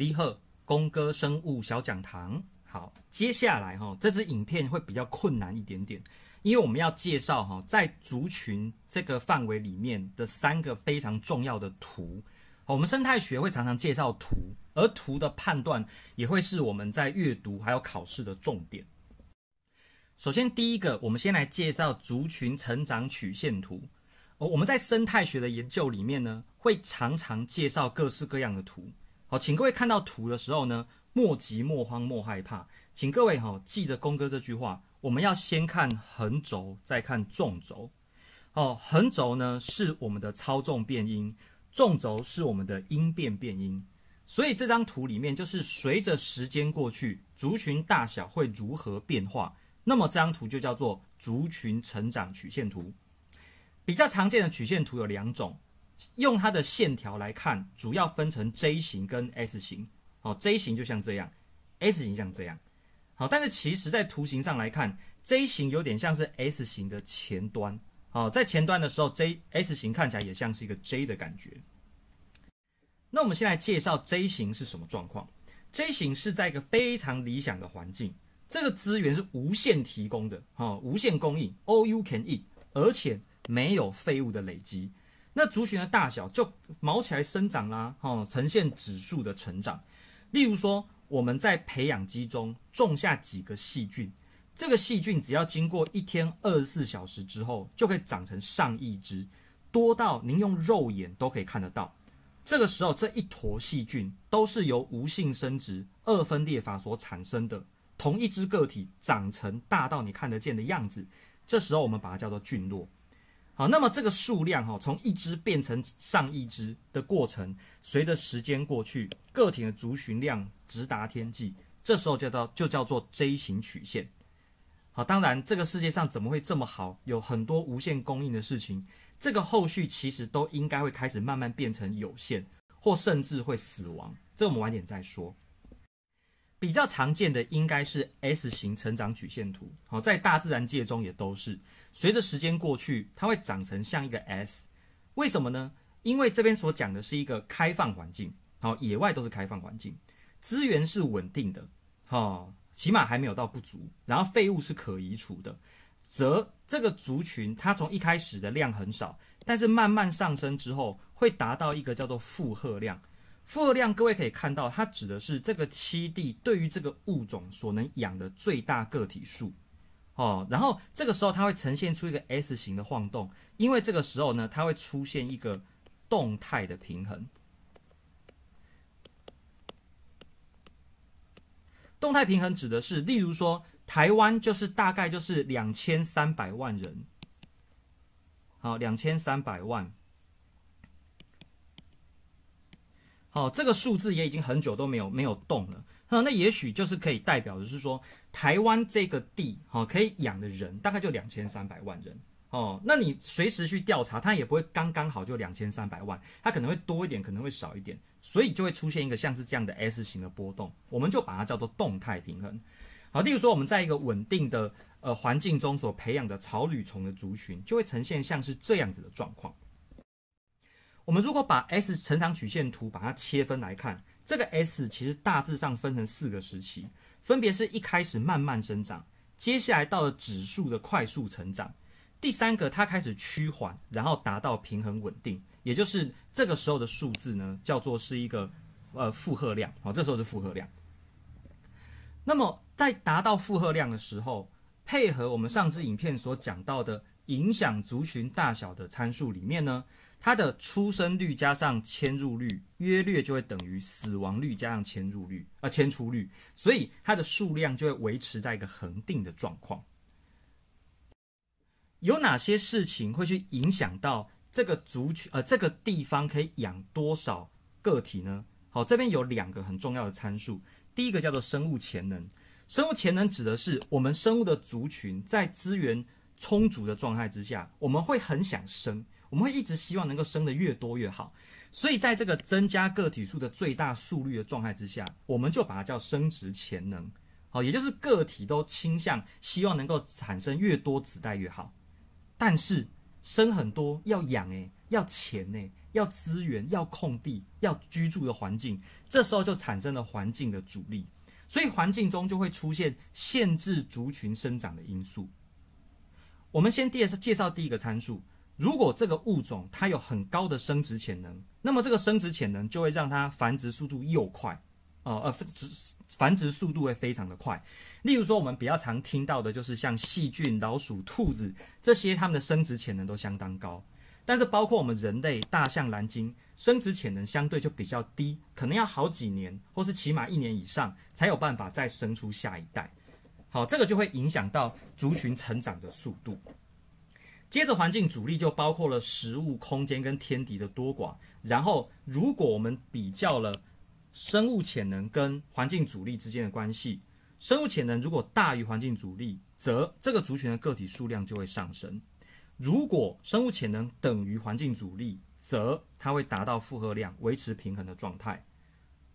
李贺公哥生物小讲堂，好，接下来哈，这支影片会比较困难一点点，因为我们要介绍哈，在族群这个范围里面的三个非常重要的图。好，我们生态学会常常介绍图，而图的判断也会是我们在阅读还有考试的重点。首先第一个，我们先来介绍族群成长曲线图。哦，我们在生态学的研究里面呢，会常常介绍各式各样的图。好，请各位看到图的时候呢，莫急莫慌莫害怕，请各位哈记得公哥这句话，我们要先看横轴，再看纵轴。哦，横轴呢是我们的操纵变音，纵轴是我们的音变变音。所以这张图里面就是随着时间过去，族群大小会如何变化？那么这张图就叫做族群成长曲线图。比较常见的曲线图有两种。用它的线条来看，主要分成 J 型跟 S 型。好，J 型就像这样，S 型像这样。好，但是其实在图形上来看，J 型有点像是 S 型的前端。好，在前端的时候，J S 型看起来也像是一个 J 的感觉。那我们先来介绍 J 型是什么状况。J 型是在一个非常理想的环境，这个资源是无限提供的，哈，无限供应，all you can eat，而且没有废物的累积。那族群的大小就毛起来生长啦，哈，呈现指数的成长。例如说，我们在培养基中种下几个细菌，这个细菌只要经过一天二十四小时之后，就可以长成上亿只，多到您用肉眼都可以看得到。这个时候，这一坨细菌都是由无性生殖二分裂法所产生的，同一只个体长成大到你看得见的样子。这时候，我们把它叫做菌落。好，那么这个数量哈，从一只变成上亿只的过程，随着时间过去，个体的族群量直达天际，这时候叫到就叫做 J 型曲线。好，当然这个世界上怎么会这么好？有很多无限供应的事情，这个后续其实都应该会开始慢慢变成有限，或甚至会死亡。这我们晚点再说。比较常见的应该是 S 型成长曲线图。好，在大自然界中也都是。随着时间过去，它会长成像一个 S，为什么呢？因为这边所讲的是一个开放环境，好，野外都是开放环境，资源是稳定的，好，起码还没有到不足，然后废物是可移除的，则这个族群它从一开始的量很少，但是慢慢上升之后会达到一个叫做负荷量，负荷量各位可以看到，它指的是这个栖地对于这个物种所能养的最大个体数。哦，然后这个时候它会呈现出一个 S 型的晃动，因为这个时候呢，它会出现一个动态的平衡。动态平衡指的是，例如说，台湾就是大概就是两千三百万人，好，两千三百万，好，这个数字也已经很久都没有没有动了，那那也许就是可以代表的是说。台湾这个地，哈，可以养的人大概就两千三百万人哦。那你随时去调查，它也不会刚刚好就两千三百万，它可能会多一点，可能会少一点，所以就会出现一个像是这样的 S 型的波动，我们就把它叫做动态平衡。好，例如说我们在一个稳定的呃环境中所培养的草履虫的族群，就会呈现像是这样子的状况。我们如果把 S 成长曲线图把它切分来看，这个 S 其实大致上分成四个时期。分别是一开始慢慢生长，接下来到了指数的快速成长，第三个它开始趋缓，然后达到平衡稳定，也就是这个时候的数字呢，叫做是一个呃负荷量，好，这时候是负荷量。那么在达到负荷量的时候，配合我们上次影片所讲到的影响族群大小的参数里面呢。它的出生率加上迁入率，约略就会等于死亡率加上迁入率啊，迁出率，所以它的数量就会维持在一个恒定的状况。有哪些事情会去影响到这个族群？呃，这个地方可以养多少个体呢？好，这边有两个很重要的参数，第一个叫做生物潜能。生物潜能指的是我们生物的族群在资源充足的状态之下，我们会很想生。我们会一直希望能够生的越多越好，所以在这个增加个体数的最大速率的状态之下，我们就把它叫生殖潜能，好，也就是个体都倾向希望能够产生越多子代越好。但是生很多要养诶，要钱诶，要资源，要空地，要居住的环境，这时候就产生了环境的阻力，所以环境中就会出现限制族群生长的因素。我们先第介绍第一个参数。如果这个物种它有很高的生殖潜能，那么这个生殖潜能就会让它繁殖速度又快，呃呃，殖繁殖速度会非常的快。例如说，我们比较常听到的就是像细菌、老鼠、兔子这些，它们的生殖潜能都相当高。但是包括我们人类、大象、蓝鲸，生殖潜能相对就比较低，可能要好几年，或是起码一年以上，才有办法再生出下一代。好，这个就会影响到族群成长的速度。接着，环境阻力就包括了食物、空间跟天敌的多寡。然后，如果我们比较了生物潜能跟环境阻力之间的关系，生物潜能如果大于环境阻力，则这个族群的个体数量就会上升；如果生物潜能等于环境阻力，则它会达到负荷量，维持平衡的状态。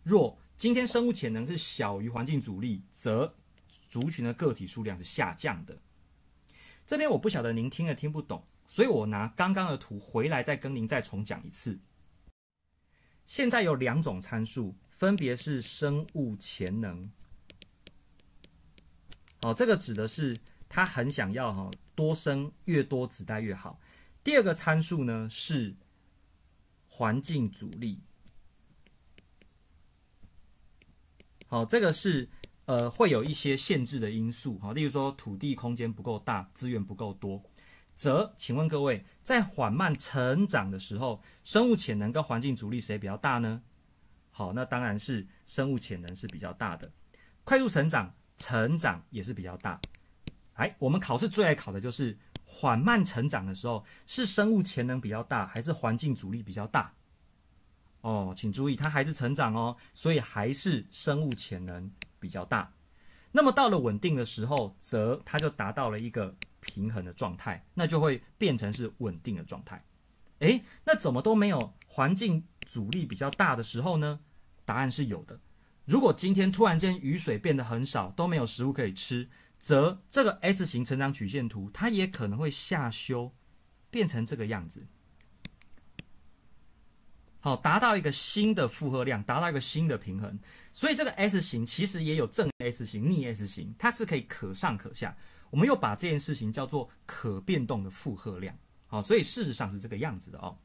若今天生物潜能是小于环境阻力，则族群的个体数量是下降的。这边我不晓得您听了听不懂，所以我拿刚刚的图回来再跟您再重讲一次。现在有两种参数，分别是生物潜能。哦，这个指的是他很想要哈，多生越多子代越好。第二个参数呢是环境阻力。好，这个是。呃，会有一些限制的因素，哈，例如说土地空间不够大，资源不够多，则请问各位，在缓慢成长的时候，生物潜能跟环境阻力谁比较大呢？好，那当然是生物潜能是比较大的。快速成长，成长也是比较大。哎，我们考试最爱考的就是缓慢成长的时候，是生物潜能比较大，还是环境阻力比较大？哦，请注意，它还是成长哦，所以还是生物潜能。比较大，那么到了稳定的时候，则它就达到了一个平衡的状态，那就会变成是稳定的状态。诶，那怎么都没有环境阻力比较大的时候呢？答案是有的。如果今天突然间雨水变得很少，都没有食物可以吃，则这个 S 型成长曲线图它也可能会下修，变成这个样子。好，达到一个新的负荷量，达到一个新的平衡，所以这个 S 型其实也有正 S 型、逆 S 型，它是可以可上可下。我们又把这件事情叫做可变动的负荷量。好，所以事实上是这个样子的哦。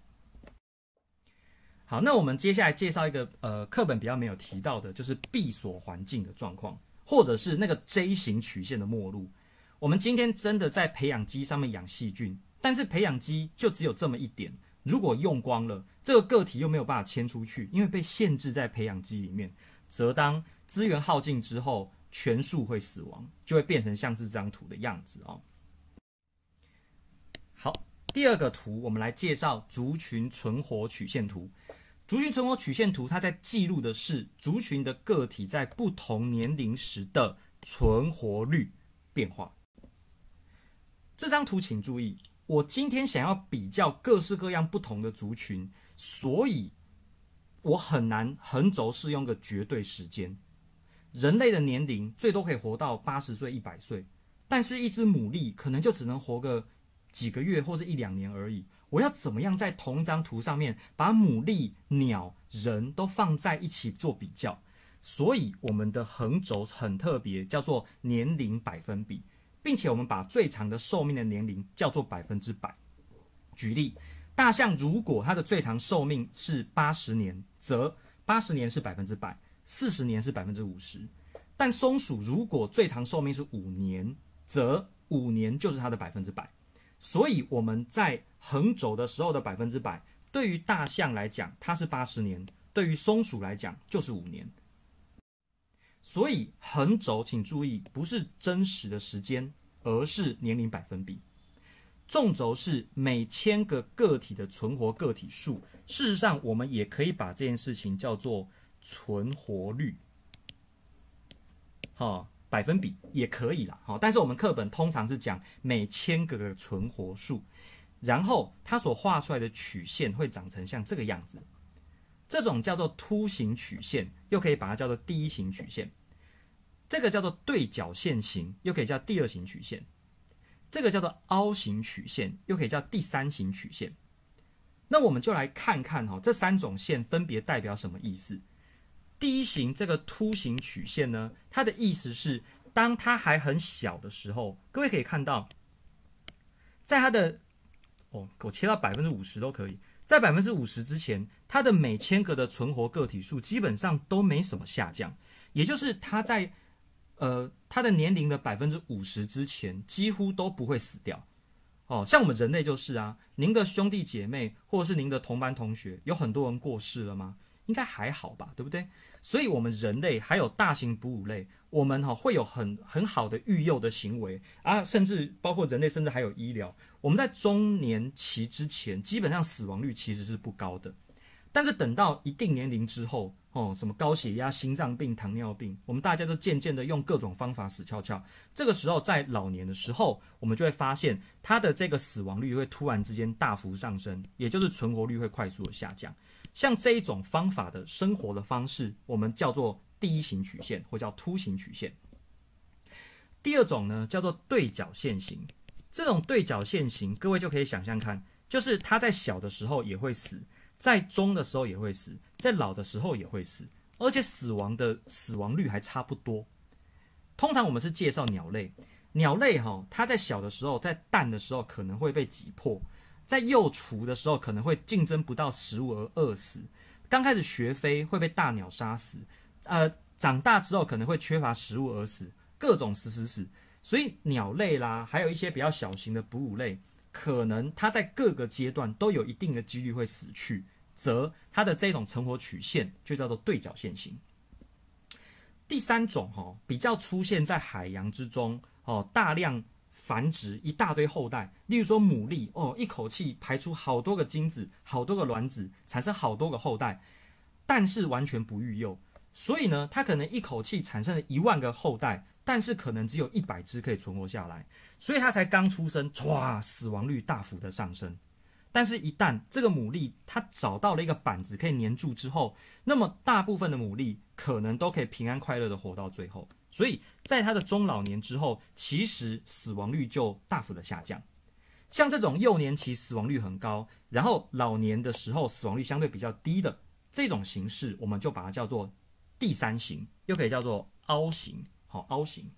好，那我们接下来介绍一个呃，课本比较没有提到的，就是闭锁环境的状况，或者是那个 J 型曲线的末路。我们今天真的在培养基上面养细菌，但是培养基就只有这么一点。如果用光了，这个个体又没有办法迁出去，因为被限制在培养基里面，则当资源耗尽之后，全数会死亡，就会变成像这张图的样子哦。好，第二个图，我们来介绍族群存活曲线图。族群存活曲线图，它在记录的是族群的个体在不同年龄时的存活率变化。这张图，请注意。我今天想要比较各式各样不同的族群，所以我很难横轴适用个绝对时间。人类的年龄最多可以活到八十岁、一百岁，但是一只牡蛎可能就只能活个几个月或者一两年而已。我要怎么样在同一张图上面把牡蛎、鸟、人都放在一起做比较？所以我们的横轴很特别，叫做年龄百分比。并且我们把最长的寿命的年龄叫做百分之百。举例，大象如果它的最长寿命是八十年，则八十年是百分之百，四十年是百分之五十。但松鼠如果最长寿命是五年，则五年就是它的百分之百。所以我们在横轴的时候的百分之百，对于大象来讲它是八十年，对于松鼠来讲就是五年。所以横轴请注意，不是真实的时间，而是年龄百分比。纵轴是每千个个体的存活个体数。事实上，我们也可以把这件事情叫做存活率，好，百分比也可以啦，好，但是我们课本通常是讲每千个的存活数，然后它所画出来的曲线会长成像这个样子。这种叫做凸形曲线，又可以把它叫做第一型曲线。这个叫做对角线形，又可以叫第二型曲线。这个叫做凹形曲线，又可以叫第三型曲线。那我们就来看看哦，这三种线分别代表什么意思。第一型这个凸形曲线呢，它的意思是当它还很小的时候，各位可以看到，在它的哦，我切到百分之五十都可以，在百分之五十之前。它的每千个的存活个体数基本上都没什么下降，也就是它在呃它的年龄的百分之五十之前几乎都不会死掉。哦，像我们人类就是啊，您的兄弟姐妹或者是您的同班同学，有很多人过世了吗？应该还好吧，对不对？所以，我们人类还有大型哺乳类，我们哈会有很很好的育幼的行为啊，甚至包括人类，甚至还有医疗，我们在中年期之前，基本上死亡率其实是不高的。但是等到一定年龄之后，哦，什么高血压、心脏病、糖尿病，我们大家都渐渐的用各种方法死翘翘。这个时候在老年的时候，我们就会发现它的这个死亡率会突然之间大幅上升，也就是存活率会快速的下降。像这一种方法的生活的方式，我们叫做第一型曲线，或叫凸型曲线。第二种呢，叫做对角线型。这种对角线型，各位就可以想象看，就是它在小的时候也会死。在中的时候也会死，在老的时候也会死，而且死亡的死亡率还差不多。通常我们是介绍鸟类，鸟类哈，它在小的时候，在蛋的时候可能会被挤破，在幼雏的时候可能会竞争不到食物而饿死，刚开始学飞会被大鸟杀死，呃，长大之后可能会缺乏食物而死，各种死死死。所以鸟类啦，还有一些比较小型的哺乳类。可能它在各个阶段都有一定的几率会死去，则它的这种存活曲线就叫做对角线型。第三种哈，比较出现在海洋之中哦，大量繁殖一大堆后代，例如说牡蛎哦，一口气排出好多个精子、好多个卵子，产生好多个后代，但是完全不育幼，所以呢，它可能一口气产生了一万个后代。但是可能只有一百只可以存活下来，所以它才刚出生，唰，死亡率大幅的上升。但是，一旦这个牡蛎它找到了一个板子可以粘住之后，那么大部分的牡蛎可能都可以平安快乐的活到最后。所以在它的中老年之后，其实死亡率就大幅的下降。像这种幼年期死亡率很高，然后老年的时候死亡率相对比较低的这种形式，我们就把它叫做第三型，又可以叫做凹型。好，凹形。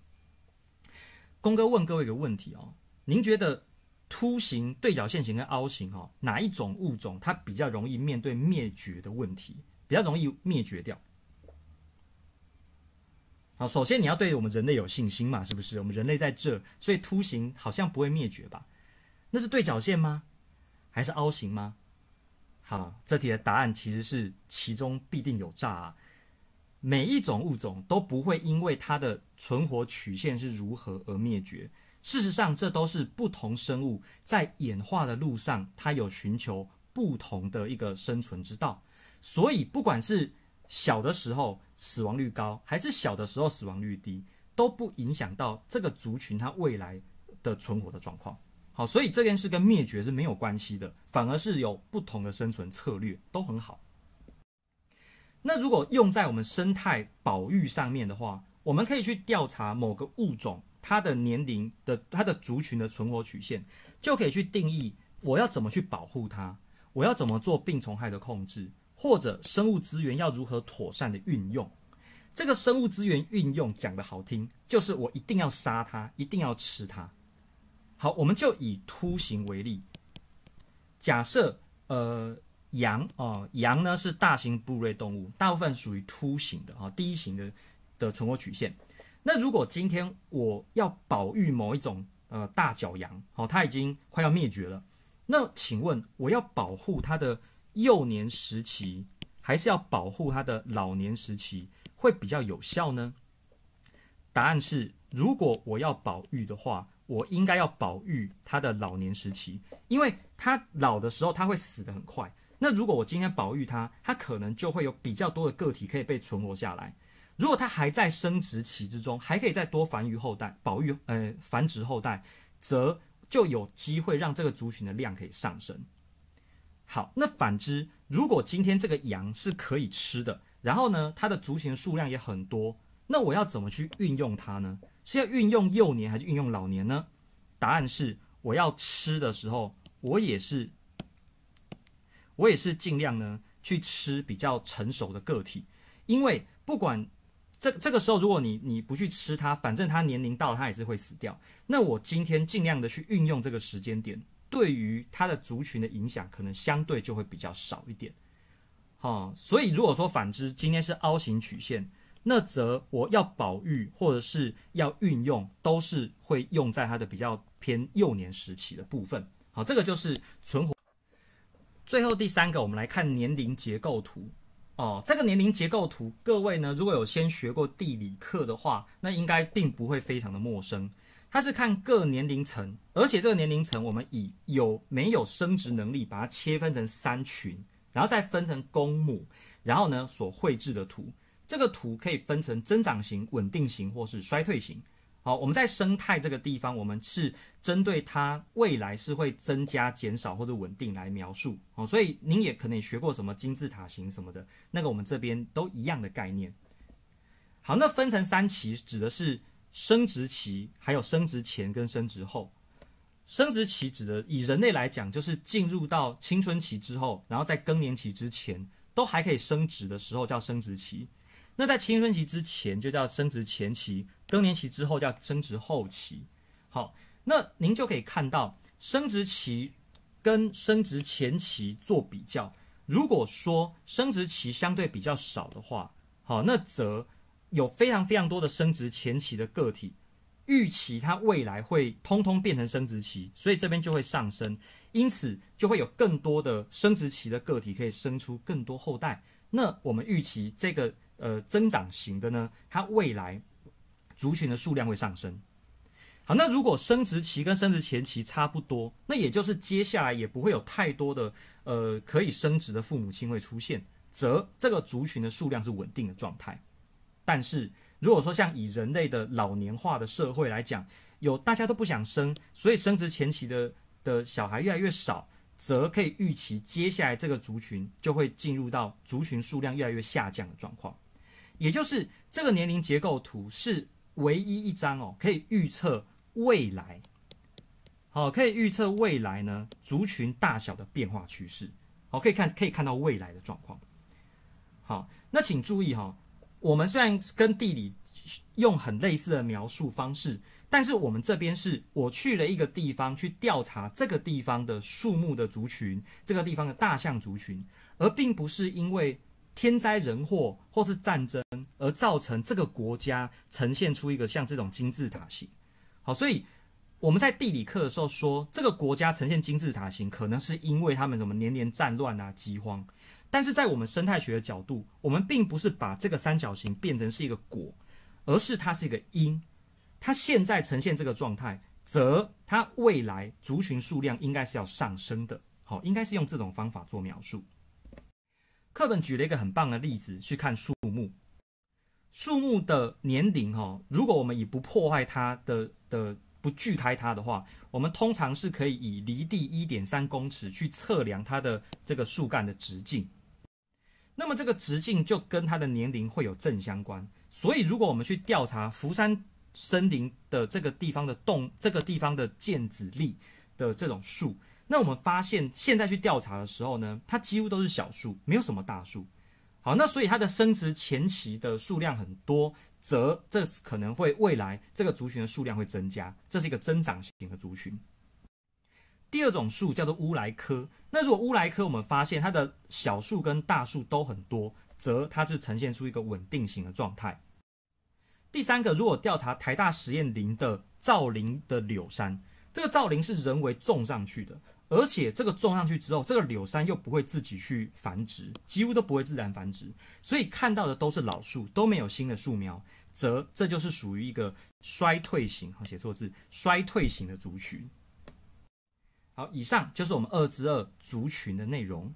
公哥问各位一个问题哦，您觉得凸形、对角线形跟凹形，哦，哪一种物种它比较容易面对灭绝的问题，比较容易灭绝掉？好，首先你要对我们人类有信心嘛，是不是？我们人类在这，所以凸形好像不会灭绝吧？那是对角线吗？还是凹形吗？好，这题的答案其实是其中必定有诈啊。每一种物种都不会因为它的存活曲线是如何而灭绝。事实上，这都是不同生物在演化的路上，它有寻求不同的一个生存之道。所以，不管是小的时候死亡率高，还是小的时候死亡率低，都不影响到这个族群它未来的存活的状况。好，所以这件事跟灭绝是没有关系的，反而是有不同的生存策略，都很好。那如果用在我们生态保育上面的话，我们可以去调查某个物种它的年龄的它的族群的存活曲线，就可以去定义我要怎么去保护它，我要怎么做病虫害的控制，或者生物资源要如何妥善的运用。这个生物资源运用讲的好听，就是我一定要杀它，一定要吃它。好，我们就以凸形为例，假设呃。羊哦，羊呢是大型哺乳类动物，大部分属于凸型的啊，第一型的的存活曲线。那如果今天我要保育某一种呃大角羊，好，它已经快要灭绝了，那请问我要保护它的幼年时期，还是要保护它的老年时期会比较有效呢？答案是，如果我要保育的话，我应该要保育它的老年时期，因为它老的时候它会死的很快。那如果我今天保育它，它可能就会有比较多的个体可以被存活下来。如果它还在生殖期之中，还可以再多繁育后代，保育呃繁殖后代，则就有机会让这个族群的量可以上升。好，那反之，如果今天这个羊是可以吃的，然后呢，它的族群数量也很多，那我要怎么去运用它呢？是要运用幼年还是运用老年呢？答案是，我要吃的时候，我也是。我也是尽量呢去吃比较成熟的个体，因为不管这这个时候，如果你你不去吃它，反正它年龄到了，它也是会死掉。那我今天尽量的去运用这个时间点，对于它的族群的影响，可能相对就会比较少一点。好，所以如果说反之，今天是凹形曲线，那则我要保育或者是要运用，都是会用在它的比较偏幼年时期的部分。好，这个就是存活。最后第三个，我们来看年龄结构图。哦，这个年龄结构图，各位呢，如果有先学过地理课的话，那应该并不会非常的陌生。它是看各年龄层，而且这个年龄层，我们以有没有生殖能力把它切分成三群，然后再分成公母，然后呢所绘制的图，这个图可以分成增长型、稳定型或是衰退型。好，我们在生态这个地方，我们是针对它未来是会增加、减少或者稳定来描述。哦，所以您也可能学过什么金字塔型什么的，那个我们这边都一样的概念。好，那分成三期指的是生殖期，还有生殖前跟生殖后。生殖期指的以人类来讲，就是进入到青春期之后，然后在更年期之前都还可以生殖的时候叫生殖期。那在青春期之前就叫生殖前期，更年期之后叫生殖后期。好，那您就可以看到生殖期跟生殖前期做比较。如果说生殖期相对比较少的话，好，那则有非常非常多的生殖前期的个体，预期它未来会通通变成生殖期，所以这边就会上升，因此就会有更多的生殖期的个体可以生出更多后代。那我们预期这个。呃，增长型的呢，它未来族群的数量会上升。好，那如果生殖期跟生殖前期差不多，那也就是接下来也不会有太多的呃可以生殖的父母亲会出现，则这个族群的数量是稳定的状态。但是如果说像以人类的老年化的社会来讲，有大家都不想生，所以生殖前期的的小孩越来越少，则可以预期接下来这个族群就会进入到族群数量越来越下降的状况。也就是这个年龄结构图是唯一一张哦，可以预测未来，好，可以预测未来呢族群大小的变化趋势，好，可以看可以看到未来的状况。好，那请注意哈，我们虽然跟地理用很类似的描述方式，但是我们这边是我去了一个地方去调查这个地方的树木的族群，这个地方的大象族群，而并不是因为。天灾人祸或是战争而造成这个国家呈现出一个像这种金字塔形，好，所以我们在地理课的时候说这个国家呈现金字塔形，可能是因为他们什么年年战乱啊、饥荒。但是在我们生态学的角度，我们并不是把这个三角形变成是一个果，而是它是一个因。它现在呈现这个状态，则它未来族群数量应该是要上升的。好，应该是用这种方法做描述。课本举了一个很棒的例子，去看树木。树木的年龄，哈，如果我们以不破坏它的的不锯开它的话，我们通常是可以以离地一点三公尺去测量它的这个树干的直径。那么这个直径就跟它的年龄会有正相关。所以如果我们去调查福山森林的这个地方的洞，这个地方的建子力的这种树。那我们发现，现在去调查的时候呢，它几乎都是小树，没有什么大树。好，那所以它的生殖前期的数量很多，则这可能会未来这个族群的数量会增加，这是一个增长型的族群。第二种树叫做乌来科，那如果乌来科我们发现它的小树跟大树都很多，则它是呈现出一个稳定型的状态。第三个，如果调查台大实验林的造林的柳杉，这个造林是人为种上去的。而且这个种上去之后，这个柳杉又不会自己去繁殖，几乎都不会自然繁殖，所以看到的都是老树，都没有新的树苗，则这就是属于一个衰退型。好，写错字，衰退型的族群。好，以上就是我们二之二族群的内容。